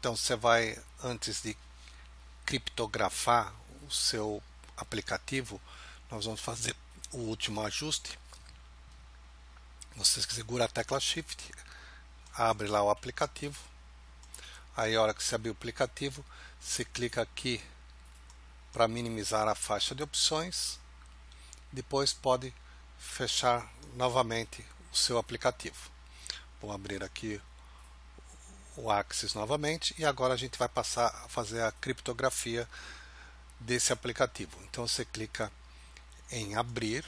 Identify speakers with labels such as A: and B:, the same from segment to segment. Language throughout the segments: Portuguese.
A: Então você vai, antes de criptografar o seu aplicativo, nós vamos fazer o último ajuste. Você segura a tecla Shift, abre lá o aplicativo. Aí, a hora que você abrir o aplicativo, você clica aqui para minimizar a faixa de opções. Depois pode fechar novamente o seu aplicativo. Vou abrir aqui o Axis novamente e agora a gente vai passar a fazer a criptografia desse aplicativo. Então você clica em abrir,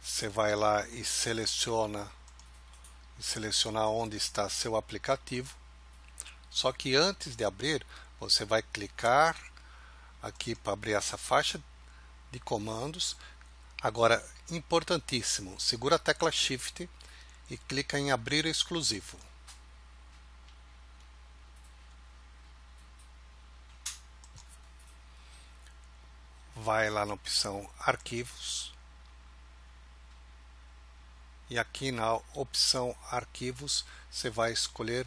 A: você vai lá e seleciona seleciona onde está seu aplicativo. Só que antes de abrir, você vai clicar aqui para abrir essa faixa de comandos. Agora, importantíssimo, segura a tecla Shift e clica em abrir exclusivo. Vai lá na opção Arquivos e aqui na opção Arquivos você vai escolher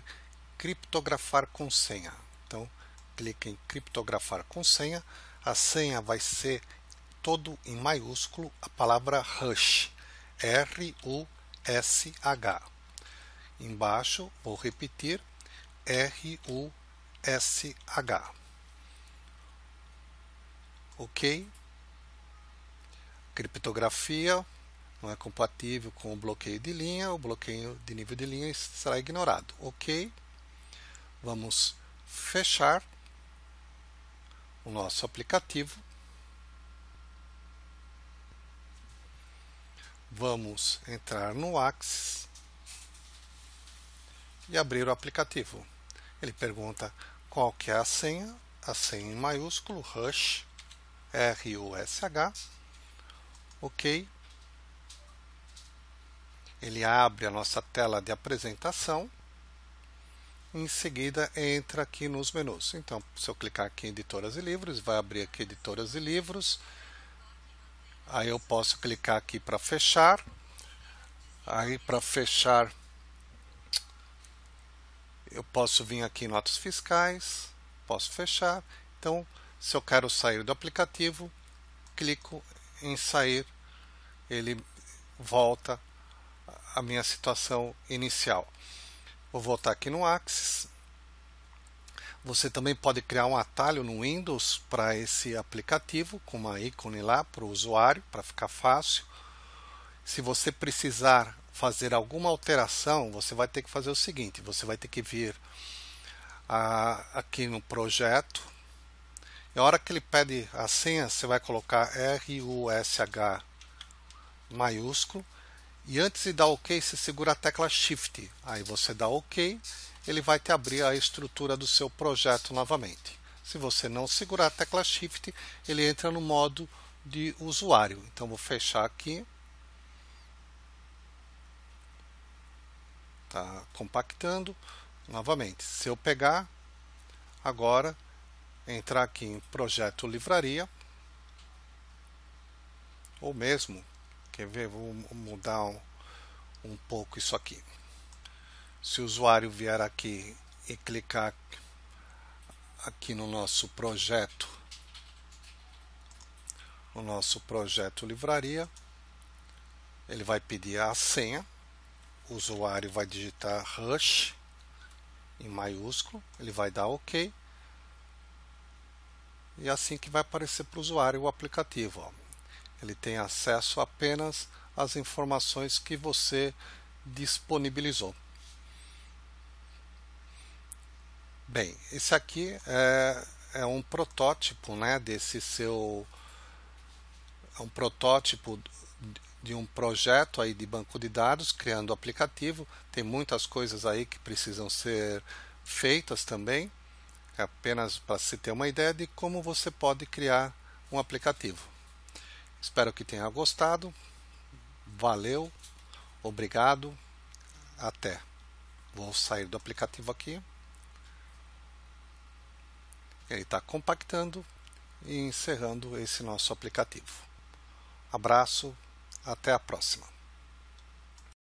A: Criptografar com senha. Então clica em Criptografar com senha. A senha vai ser todo em maiúsculo a palavra Hush. r u SH. Embaixo, vou repetir, R-U-S-H. Ok? Criptografia não é compatível com o bloqueio de linha, o bloqueio de nível de linha será ignorado. Ok? Vamos fechar o nosso aplicativo Vamos entrar no Axis e abrir o aplicativo. Ele pergunta qual que é a senha, a senha em maiúsculo, Hush, R-U-S-H, OK. Ele abre a nossa tela de apresentação. Em seguida, entra aqui nos menus. Então, se eu clicar aqui em Editoras e Livros, vai abrir aqui Editoras e Livros Aí eu posso clicar aqui para fechar. Aí para fechar eu posso vir aqui em notas fiscais, posso fechar. Então, se eu quero sair do aplicativo, clico em sair, ele volta à minha situação inicial. Vou voltar aqui no Axis, você também pode criar um atalho no Windows para esse aplicativo, com uma ícone lá para o usuário, para ficar fácil. Se você precisar fazer alguma alteração, você vai ter que fazer o seguinte: você vai ter que vir a, aqui no projeto. E a hora que ele pede a senha, você vai colocar RUSH maiúsculo. E antes de dar OK, você segura a tecla Shift. Aí você dá OK ele vai te abrir a estrutura do seu projeto novamente. Se você não segurar a tecla Shift, ele entra no modo de usuário. Então vou fechar aqui. Tá compactando novamente. Se eu pegar agora, entrar aqui em projeto livraria ou mesmo, quer ver, vou mudar um, um pouco isso aqui se o usuário vier aqui e clicar aqui no nosso projeto, o nosso projeto livraria, ele vai pedir a senha, o usuário vai digitar rush em maiúsculo, ele vai dar OK. E é assim que vai aparecer para o usuário o aplicativo. Ó. Ele tem acesso apenas às informações que você disponibilizou. Bem, esse aqui é, é, um protótipo né, desse seu. É um protótipo de um projeto aí de banco de dados, criando o aplicativo. Tem muitas coisas aí que precisam ser feitas também, é apenas para se ter uma ideia de como você pode criar um aplicativo. Espero que tenha gostado. Valeu, obrigado, até. Vou sair do aplicativo aqui ele está compactando e encerrando esse nosso aplicativo. Abraço, até a próxima.